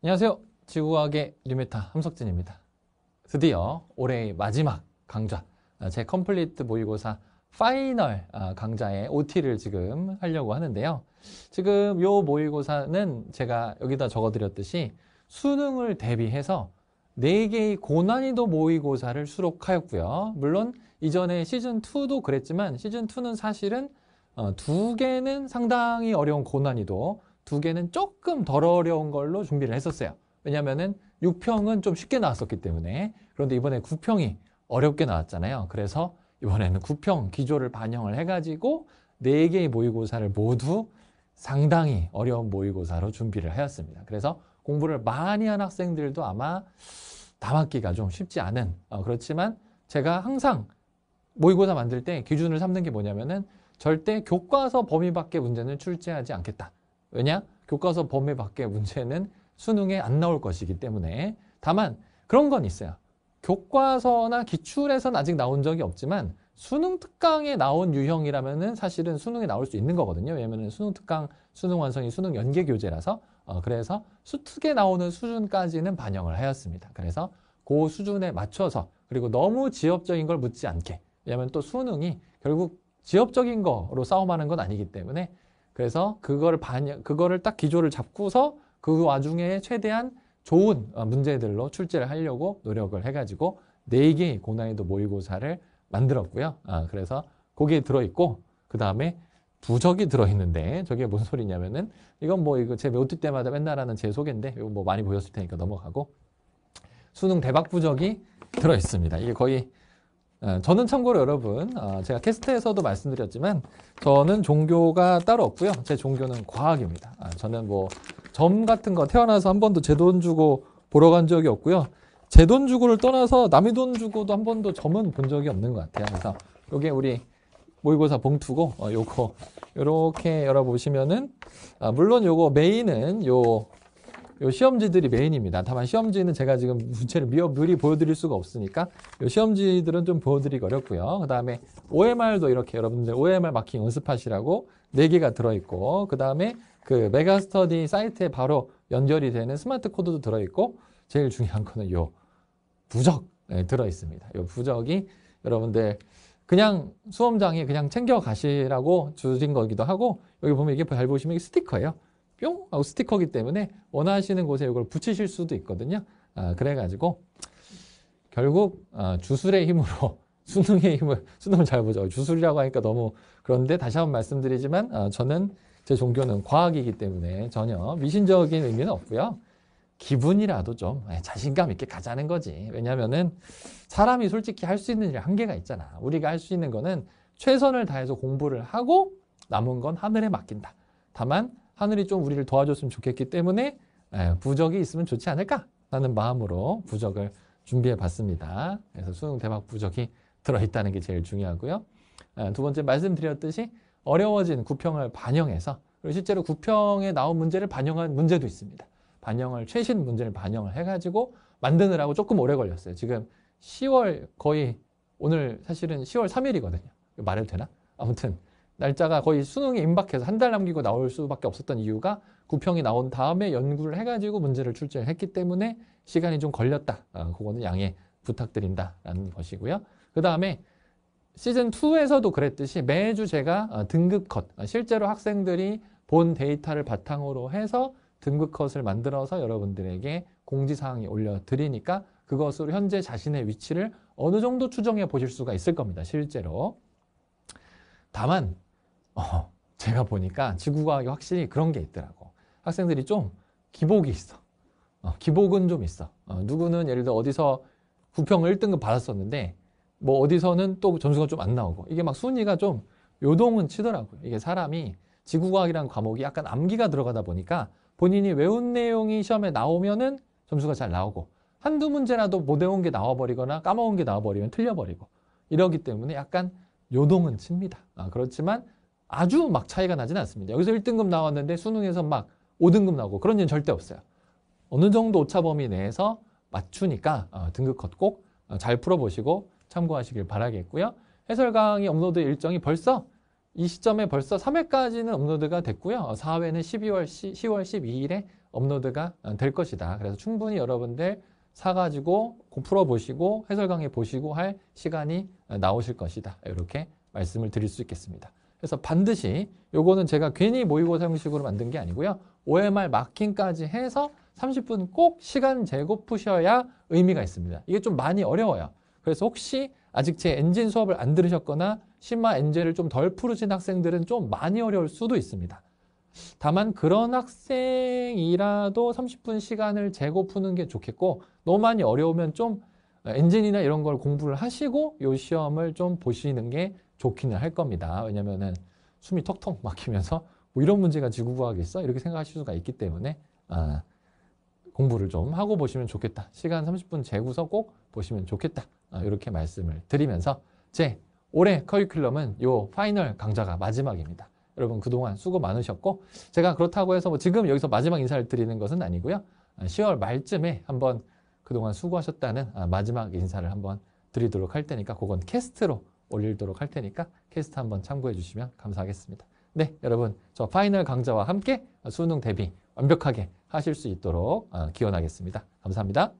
안녕하세요. 지구과학의 뉴메타 함석진입니다. 드디어 올해의 마지막 강좌, 아, 제 컴플리트 모의고사 파이널 아, 강좌의 OT를 지금 하려고 하는데요. 지금 요 모의고사는 제가 여기다 적어드렸듯이 수능을 대비해서 4개의 고난이도 모의고사를 수록하였고요. 물론 이전에 시즌2도 그랬지만 시즌2는 사실은 어, 두 개는 상당히 어려운 고난이도 두 개는 조금 덜 어려운 걸로 준비를 했었어요. 왜냐면은 6평은 좀 쉽게 나왔었기 때문에 그런데 이번에 9평이 어렵게 나왔잖아요. 그래서 이번에는 9평 기조를 반영을 해가지고 4개의 모의고사를 모두 상당히 어려운 모의고사로 준비를 하였습니다. 그래서 공부를 많이 한 학생들도 아마 담았기가 좀 쉽지 않은 어, 그렇지만 제가 항상 모의고사 만들 때 기준을 삼는 게 뭐냐면은 절대 교과서 범위 밖의 문제는 출제하지 않겠다. 왜냐? 교과서 범위 밖의 문제는 수능에 안 나올 것이기 때문에 다만 그런 건 있어요. 교과서나 기출에선 아직 나온 적이 없지만 수능 특강에 나온 유형이라면은 사실은 수능에 나올 수 있는 거거든요. 왜냐면 수능 특강, 수능 완성이 수능 연계 교재라서 어 그래서 수특에 나오는 수준까지는 반영을 하였습니다. 그래서 그 수준에 맞춰서 그리고 너무 지엽적인 걸 묻지 않게 왜냐면 또 수능이 결국 지엽적인 거로 싸움하는 건 아니기 때문에 그래서 그거를 반영, 그거를 딱 기조를 잡고서 그 와중에 최대한 좋은 어, 문제들로 출제를 하려고 노력을 해가지고 네 개의 고난이도 모의고사를 만들었고요. 아, 그래서 거기에 들어있고 그 다음에 부적이 들어있는데 저게 무슨 소리냐면은 이건 뭐 이거 제매우 때마다 맨날 하는 제 소개인데 이거 뭐 많이 보셨을 테니까 넘어가고 수능 대박 부적이 들어있습니다. 이게 거의 아, 저는 참고로 여러분 아, 제가 캐스트에서도 말씀드렸지만 저는 종교가 따로 없고요. 제 종교는 과학입니다. 아, 저는 뭐 점 같은 거 태어나서 한 번도 제 돈 주고 보러 간 적이 없고요. 제 돈 주고를 떠나서 남의 돈 주고도 한 번도 점은 본 적이 없는 것 같아요. 그래서 이게 우리 모의고사 봉투고 어, 요거 이렇게 열어보시면은 물론 요거 메인은 요요 시험지들이 메인입니다. 다만 시험지는 제가 지금 문채를 미어 미리 보여드릴 수가 없으니까 요 시험지들은 좀 보여드리기 어렵고요. 그 다음에 OMR도 이렇게 여러분들 OMR 마킹 연습하시라고 4개가 들어있고 그 다음에 그 메가스터디 사이트에 바로 연결이 되는 스마트 코드도 들어있고 제일 중요한 거는 요 부적 네, 들어있습니다. 요 부적이 여러분들 그냥 수험장에 그냥 챙겨 가시라고 주신 거기도 하고 여기 보면 이게 잘 보시면 이게 스티커예요. 뿅 하고 스티커기 때문에 원하시는 곳에 이걸 붙이실 수도 있거든요. 아, 그래가지고 결국 아, 주술의 힘으로 수능의 힘을 수능을 잘 보죠. 주술이라고 하니까 너무 그런데 다시 한번 말씀드리지만 아, 저는 제 종교는 과학이기 때문에 전혀 미신적인 의미는 없고요. 기분이라도 좀 예, 자신감 있게 가자는 거지. 왜냐면은 사람이 솔직히 할 수 있는 일 한계가 있잖아. 우리가 할 수 있는 거는 최선을 다해서 공부를 하고 남은 건 하늘에 맡긴다. 다만 하늘이 좀 우리를 도와줬으면 좋겠기 때문에 부적이 있으면 좋지 않을까 라는 마음으로 부적을 준비해 봤습니다. 그래서 수능 대박 부적이 들어있다는 게 제일 중요하고요. 두 번째 말씀드렸듯이 어려워진 구평을 반영해서 그리고 실제로 구평에 나온 문제를 반영한 문제도 있습니다. 반영을 최신 문제를 반영을 해가지고 만드느라고 조금 오래 걸렸어요. 지금 10월 거의 오늘 사실은 10월 3일이거든요. 말해도 되나? 아무튼 날짜가 거의 수능에 임박해서 한 달 남기고 나올 수밖에 없었던 이유가 구평이 나온 다음에 연구를 해가지고 문제를 출제를 했기 때문에 시간이 좀 걸렸다. 어, 그거는 양해 부탁드린다라는 것이고요. 그 다음에 시즌2에서도 그랬듯이 매주 제가 아, 등급 컷, 아, 실제로 학생들이 본 데이터를 바탕으로 해서 등급 컷을 만들어서 여러분들에게 공지사항이 올려드리니까 그것으로 현재 자신의 위치를 어느 정도 추정해 보실 수가 있을 겁니다. 실제로. 다만 어, 제가 보니까 지구과학이 확실히 그런 게 있더라고. 학생들이 좀 기복이 있어. 어, 기복은 좀 있어. 어, 누구는 예를 들어 어디서 부평 1등급 받았었는데 뭐 어디서는 또 점수가 좀 안 나오고 이게 막 순위가 좀 요동은 치더라고요. 이게 사람이 지구과학이라는 과목이 약간 암기가 들어가다 보니까 본인이 외운 내용이 시험에 나오면은 점수가 잘 나오고 한두 문제라도 못 뭐 외운 게 나와버리거나 까먹은 게 나와버리면 틀려버리고 이러기 때문에 약간 요동은 칩니다. 아, 그렇지만 아주 막 차이가 나지는 않습니다. 여기서 1등급 나왔는데 수능에서 막 5등급 나오고 그런 일은 절대 없어요. 어느 정도 오차 범위 내에서 맞추니까 어, 등급컷 꼭잘 어, 풀어보시고 참고하시길 바라겠고요. 해설 강의 업로드 일정이 벌써 이 시점에 벌써 3회까지는 업로드가 됐고요. 4회는 어, 12월 1 10월 12일에 업로드가 어, 될 것이다. 그래서 충분히 여러분들 사가지고 풀어보시고 해설 강의 보시고 할 시간이 나오실 것이다. 이렇게 말씀을 드릴 수 있겠습니다. 그래서 반드시 요거는 제가 괜히 모의고사 형식으로 만든 게 아니고요. OMR 마킹까지 해서 30분 꼭 시간 재고 푸셔야 의미가 있습니다. 이게 좀 많이 어려워요. 그래서 혹시 아직 제 엔진 수업을 안 들으셨거나 심마 엔젤을 좀 덜 푸르신 학생들은 좀 많이 어려울 수도 있습니다. 다만 그런 학생이라도 30분 시간을 재고 푸는 게 좋겠고 너무 많이 어려우면 좀 엔진이나 이런 걸 공부를 하시고 요 시험을 좀 보시는 게 좋기는 할 겁니다. 왜냐면은 숨이 턱턱 막히면서 뭐 이런 문제가 지구과학있어 이렇게 생각하실 수가 있기 때문에 아, 공부를 좀 하고 보시면 좋겠다. 시간 30분 재고서 꼭 보시면 좋겠다. 아, 이렇게 말씀을 드리면서 제 올해 커리큘럼은 요 파이널 강좌가 마지막입니다. 여러분 그동안 수고 많으셨고 제가 그렇다고 해서 뭐 지금 여기서 마지막 인사를 드리는 것은 아니고요. 10월 아, 말쯤에 한번 그동안 수고하셨다는 아, 마지막 인사를 한번 드리도록 할 테니까 그건 캐스트로 올리도록 할 테니까 캐스트 한번 참고해 주시면 감사하겠습니다. 네, 여러분 저 파이널 강좌와 함께 수능 대비 완벽하게 하실 수 있도록 아, 기원하겠습니다. 감사합니다.